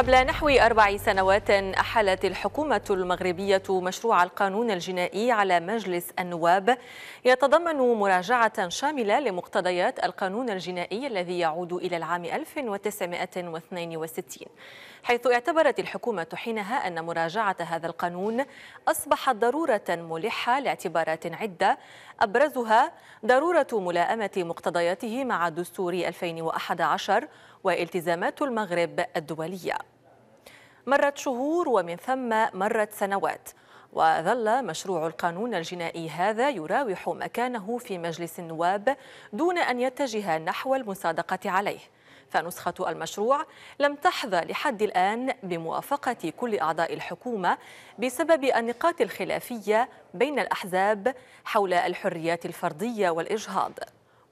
قبل نحو أربع سنوات أحلت الحكومة المغربية مشروع القانون الجنائي على مجلس النواب يتضمن مراجعة شاملة لمقتضيات القانون الجنائي الذي يعود إلى العام 1962 حيث اعتبرت الحكومة حينها أن مراجعة هذا القانون أصبحت ضرورة ملحة لاعتبارات عدة أبرزها ضرورة ملائمة مقتضياته مع دستور 2011 والتزامات المغرب الدولية مرت شهور ومن ثم مرت سنوات وظل مشروع القانون الجنائي هذا يراوح مكانه في مجلس النواب دون أن يتجه نحو المصادقة عليه فنسخة المشروع لم تحظى لحد الآن بموافقة كل أعضاء الحكومة بسبب النقاط الخلافية بين الأحزاب حول الحريات الفردية والإجهاض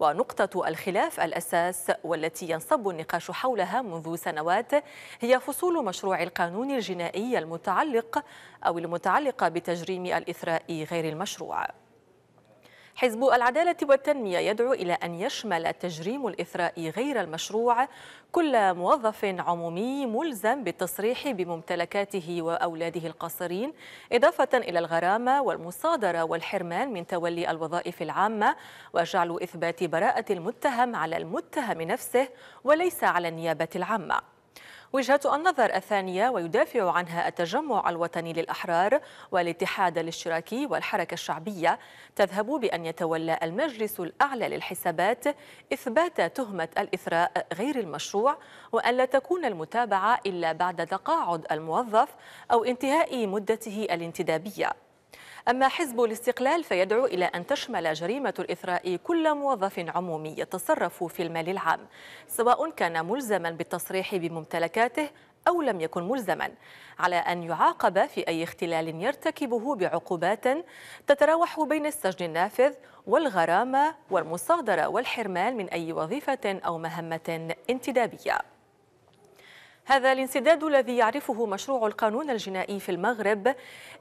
ونقطة الخلاف الأساس والتي ينصب النقاش حولها منذ سنوات هي فصول مشروع القانون الجنائي المتعلق أو المتعلقة بتجريم الإثراء غير المشروع حزب العدالة والتنمية يدعو إلى أن يشمل تجريم الإثراء غير المشروع كل موظف عمومي ملزم بالتصريح بممتلكاته وأولاده القاصرين إضافة إلى الغرامة والمصادرة والحرمان من تولي الوظائف العامة وجعل إثبات براءة المتهم على المتهم نفسه وليس على النيابة العامة وجهة النظر الثانية ويدافع عنها التجمع الوطني للأحرار والاتحاد الاشتراكي والحركة الشعبية تذهب بأن يتولى المجلس الأعلى للحسابات إثبات تهمة الإثراء غير المشروع وأن لا تكون المتابعة إلا بعد تقاعد الموظف أو انتهاء مدته الانتدابية أما حزب الاستقلال فيدعو إلى أن تشمل جريمة الإثراء كل موظف عمومي يتصرف في المال العام سواء كان ملزما بالتصريح بممتلكاته أو لم يكن ملزما على أن يعاقب في أي اختلال يرتكبه بعقوبات تتراوح بين السجن النافذ والغرامة والمصادرة والحرمان من أي وظيفة أو مهمة انتدابية هذا الانسداد الذي يعرفه مشروع القانون الجنائي في المغرب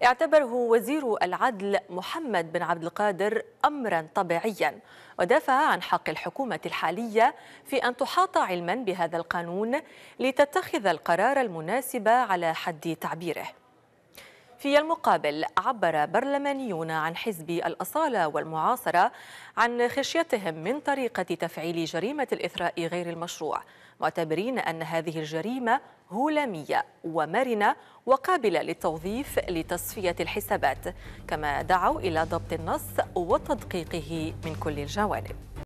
اعتبره وزير العدل محمد بن عبد القادر امرا طبيعيا ودافع عن حق الحكومه الحاليه في ان تحاط علما بهذا القانون لتتخذ القرار المناسب على حد تعبيره في المقابل عبر برلمانيون عن حزب الأصالة والمعاصرة عن خشيتهم من طريقة تفعيل جريمة الإثراء غير المشروع معتبرين أن هذه الجريمة هلامية ومرنة وقابلة للتوظيف لتصفية الحسابات كما دعوا إلى ضبط النص وتدقيقه من كل الجوانب